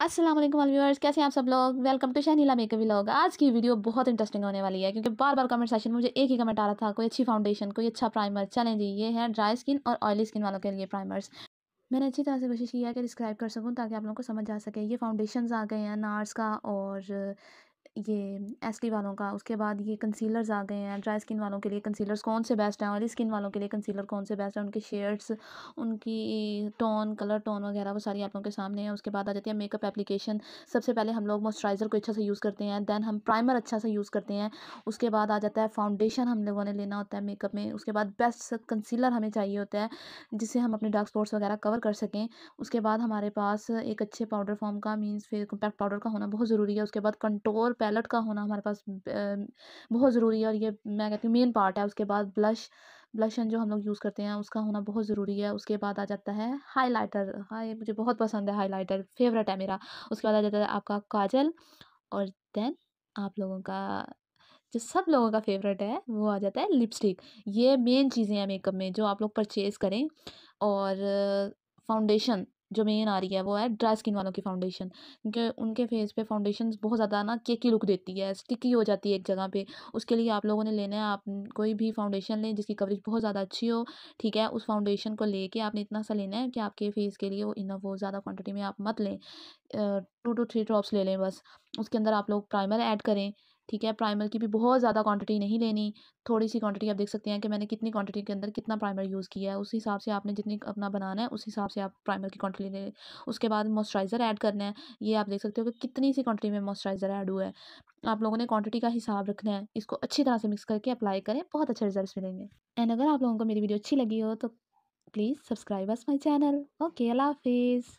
असलम व्यवर्स कैसे हैं आप सब लोग welcome to Shahneela makeup vlog आज की वीडियो बहुत इंटरेस्टिंग होने वाली है क्योंकि बार बार कमेंट सेशन में मुझे एक ही कमेंट आ रहा था कोई अच्छी फाउंडेशन कोई अच्छा प्राइमर चलें जी ये है ड्राई स्किन और ऑयली स्किन वालों के लिए प्राइमर्स मैंने अच्छी तरह से कोशिश की है कि डिस्क्राइब कर सकूँ ताकि आप लोगों को समझ आ सके ये फाउंडेशन आ गए हैं नार्स का और ये एसटी वालों का उसके बाद ये कंसीलर्स आ गए हैं ड्राई स्किन वालों के लिए कंसीलर्स कौन से बेस्ट हैं ऑयली स्किन वालों के लिए कंसीलर कौन से बेस्ट हैं उनके शेड्स उनकी टोन कलर टोन वगैरह वो सारी आप लोगों के सामने हैं उसके बाद आ जाती है मेकअप एप्लीकेशन सबसे पहले हम लोग मॉइस्चराइज़र को अच्छा से यूज़ करते हैं दैन हम प्राइमर अच्छा से यूज़ करते हैं उसके बाद आ जाता है फाउंडेशन हम लोगों ने लेना होता है मेकअप में उसके बाद बेस्ट कंसीलर हमें चाहिए होता है जिससे हम अपने डार्क स्पॉट्स वगैरह कवर कर सकें उसके बाद हमारे पास एक अच्छे पाउडर फॉर्म का मीन्स फिर कम्पैक्ट पाउडर का होना बहुत ज़रूरी है उसके बाद कंटोर पैलेट का होना हमारे पास बहुत ज़रूरी है और ये मैं कहती हूँ मेन पार्ट है उसके बाद ब्लश ब्लशन जो हम लोग यूज़ करते हैं उसका होना बहुत ज़रूरी है उसके बाद आ जाता है हाइलाइटर हाई मुझे बहुत पसंद है हाइलाइटर फेवरेट है मेरा उसके बाद आ जाता है आपका काजल और देन आप लोगों का जो सब लोगों का फेवरेट है वो आ जाता है लिपस्टिक ये मेन चीज़ें हैं मेकअप में जो आप लोग परचेज़ करें और फाउंडेशन जो मेन आ रही है वो है ड्राई स्किन वालों की फाउंडेशन क्योंकि उनके फेस पे फाउंडेशन बहुत ज़्यादा ना केकी लुक देती है स्टिकी हो जाती है एक जगह पे उसके लिए आप लोगों ने लेना है आप कोई भी फाउंडेशन लें जिसकी कवरेज बहुत ज़्यादा अच्छी हो ठीक है उस फाउंडेशन को लेके आपने इतना सा लेना है कि आपके फेस के लिए वो इनफ हो ज़्यादा क्वान्टिटी में आप मत लें टू टू थ्री ड्रॉप्स ले लें बस उसके अंदर आप लोग प्राइमर ऐड करें ठीक है प्राइमर की भी बहुत ज़्यादा क्वांटिटी नहीं लेनी थोड़ी सी क्वांटिटी आप देख सकते हैं कि मैंने कितनी क्वांटिटी के अंदर कितना प्राइमर यूज़ किया है उस हिसाब से आपने जितनी अपना बनाना है उस हिसाब से आप प्राइमर की क्वांटिटी ले उसके बाद मॉइस्चराइज़र ऐड करना है ये आप देख सकते हो कि कितनी सी क्वांटिटी में मॉइस्चराइज़र ऐड हुआ है आप लोगों ने क्वांटिटी का हिसाब रखना है इसको अच्छी तरह से मिक्स करके अप्लाई करें बहुत अच्छे रिजल्ट मिलेंगे एंड अगर आप लोगों को मेरी वीडियो अच्छी लगी हो तो please subscribe us my channel okay अला हाफिज़